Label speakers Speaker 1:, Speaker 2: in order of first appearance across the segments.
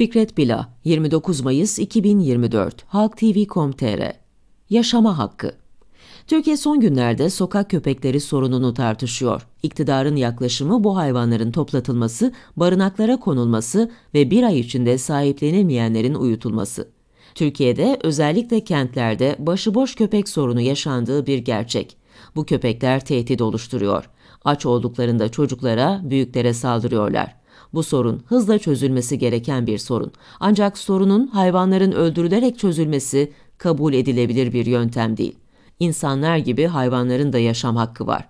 Speaker 1: Fikret Bila, 29 Mayıs 2024, Halk TV.com.tr Yaşama Hakkı Türkiye son günlerde sokak köpekleri sorununu tartışıyor. İktidarın yaklaşımı bu hayvanların toplatılması, barınaklara konulması ve bir ay içinde sahiplenilmeyenlerin uyutulması. Türkiye'de özellikle kentlerde başıboş köpek sorunu yaşandığı bir gerçek. Bu köpekler tehdit oluşturuyor. Aç olduklarında çocuklara, büyüklere saldırıyorlar. Bu sorun hızla çözülmesi gereken bir sorun. Ancak sorunun hayvanların öldürülerek çözülmesi kabul edilebilir bir yöntem değil. İnsanlar gibi hayvanların da yaşam hakkı var.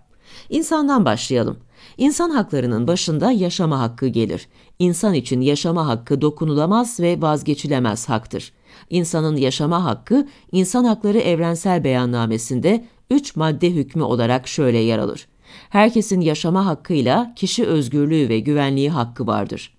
Speaker 1: İnsandan başlayalım. İnsan haklarının başında yaşama hakkı gelir. İnsan için yaşama hakkı dokunulamaz ve vazgeçilemez haktır. İnsanın yaşama hakkı İnsan Hakları Evrensel Beyannamesi'nde 3 madde hükmü olarak şöyle yer alır. Herkesin yaşama hakkıyla kişi özgürlüğü ve güvenliği hakkı vardır.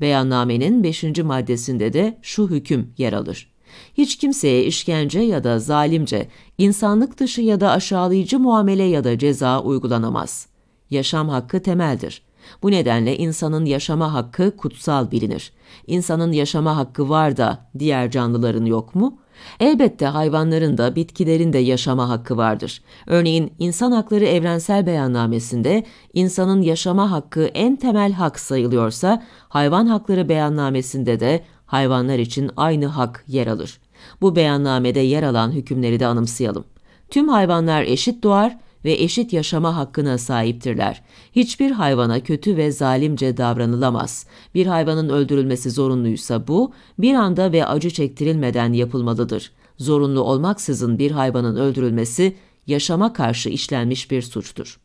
Speaker 1: Beyannamenin 5. maddesinde de şu hüküm yer alır. Hiç kimseye işkence ya da zalimce, insanlık dışı ya da aşağılayıcı muamele ya da ceza uygulanamaz. Yaşam hakkı temeldir. Bu nedenle insanın yaşama hakkı kutsal bilinir. İnsanın yaşama hakkı var da diğer canlıların yok mu? Elbette hayvanların da bitkilerin de yaşama hakkı vardır. Örneğin İnsan Hakları Evrensel Beyannamesi'nde insanın yaşama hakkı en temel hak sayılıyorsa, Hayvan Hakları Beyannamesi'nde de hayvanlar için aynı hak yer alır. Bu beyannamede yer alan hükümleri de anımsayalım. Tüm hayvanlar eşit doğar ve eşit yaşama hakkına sahiptirler. Hiçbir hayvana kötü ve zalimce davranılamaz. Bir hayvanın öldürülmesi zorunluysa bu, bir anda ve acı çektirilmeden yapılmalıdır. Zorunlu olmaksızın bir hayvanın öldürülmesi, yaşama karşı işlenmiş bir suçtur.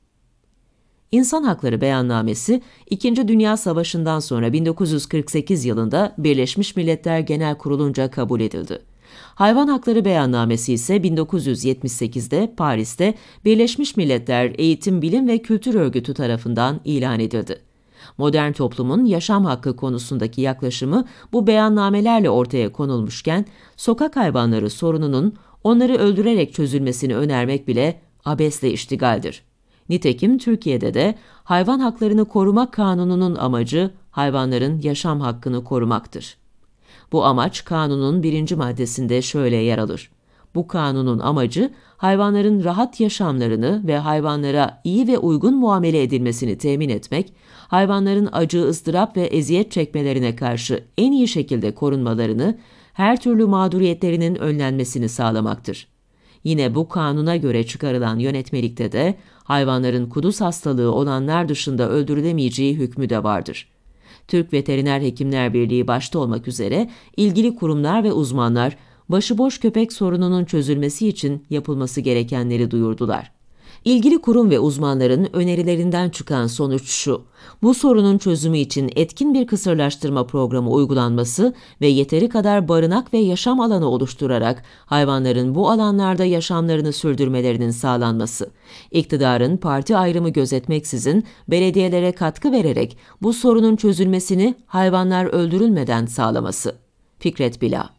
Speaker 1: İnsan Hakları Beyannamesi, İkinci Dünya Savaşı'ndan sonra 1948 yılında Birleşmiş Milletler Genel Kurulu'nca kabul edildi. Hayvan Hakları Beyannamesi ise 1978'de Paris'te Birleşmiş Milletler Eğitim, Bilim ve Kültür Örgütü tarafından ilan edildi. Modern toplumun yaşam hakkı konusundaki yaklaşımı bu beyannamelerle ortaya konulmuşken, sokak hayvanları sorununun onları öldürerek çözülmesini önermek bile abesle iştigaldir. Nitekim Türkiye'de de hayvan haklarını koruma kanununun amacı hayvanların yaşam hakkını korumaktır. Bu amaç kanunun birinci maddesinde şöyle yer alır. Bu kanunun amacı hayvanların rahat yaşamlarını ve hayvanlara iyi ve uygun muamele edilmesini temin etmek, hayvanların acı, ızdırap ve eziyet çekmelerine karşı en iyi şekilde korunmalarını, her türlü mağduriyetlerinin önlenmesini sağlamaktır. Yine bu kanuna göre çıkarılan yönetmelikte de hayvanların kuduz hastalığı olanlar dışında öldürülemeyeceği hükmü de vardır.'' Türk Veteriner Hekimler Birliği başta olmak üzere ilgili kurumlar ve uzmanlar başıboş köpek sorununun çözülmesi için yapılması gerekenleri duyurdular. İlgili kurum ve uzmanların önerilerinden çıkan sonuç şu. Bu sorunun çözümü için etkin bir kısırlaştırma programı uygulanması ve yeteri kadar barınak ve yaşam alanı oluşturarak hayvanların bu alanlarda yaşamlarını sürdürmelerinin sağlanması. İktidarın parti ayrımı gözetmeksizin belediyelere katkı vererek bu sorunun çözülmesini hayvanlar öldürülmeden sağlaması. Fikret Bila